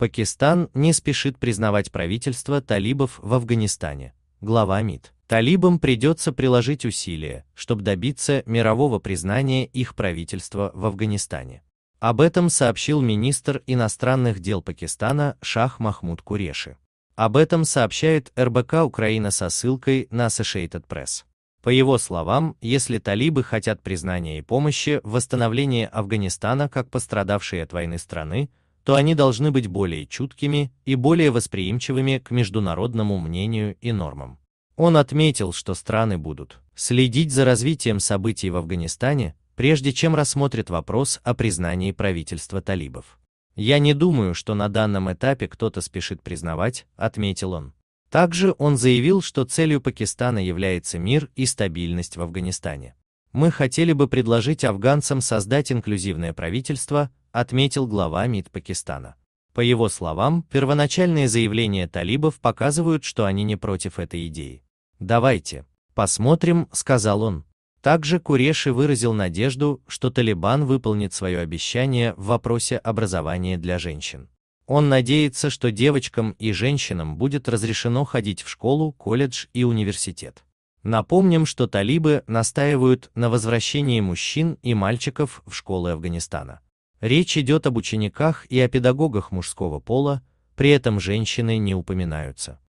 Пакистан не спешит признавать правительство талибов в Афганистане. Глава МИД. Талибам придется приложить усилия, чтобы добиться мирового признания их правительства в Афганистане. Об этом сообщил министр иностранных дел Пакистана Шах Махмуд Куреши. Об этом сообщает РБК Украина со ссылкой на Associated Press. По его словам, если талибы хотят признания и помощи в восстановлении Афганистана как пострадавшей от войны страны, то они должны быть более чуткими и более восприимчивыми к международному мнению и нормам. Он отметил, что страны будут следить за развитием событий в Афганистане, прежде чем рассмотрят вопрос о признании правительства талибов. «Я не думаю, что на данном этапе кто-то спешит признавать», — отметил он. Также он заявил, что целью Пакистана является мир и стабильность в Афганистане. «Мы хотели бы предложить афганцам создать инклюзивное правительство, отметил глава МИД Пакистана. По его словам, первоначальные заявления талибов показывают, что они не против этой идеи. «Давайте, посмотрим», — сказал он. Также Куреши выразил надежду, что Талибан выполнит свое обещание в вопросе образования для женщин. Он надеется, что девочкам и женщинам будет разрешено ходить в школу, колледж и университет. Напомним, что талибы настаивают на возвращении мужчин и мальчиков в школы Афганистана. Речь идет об учениках и о педагогах мужского пола, при этом женщины не упоминаются.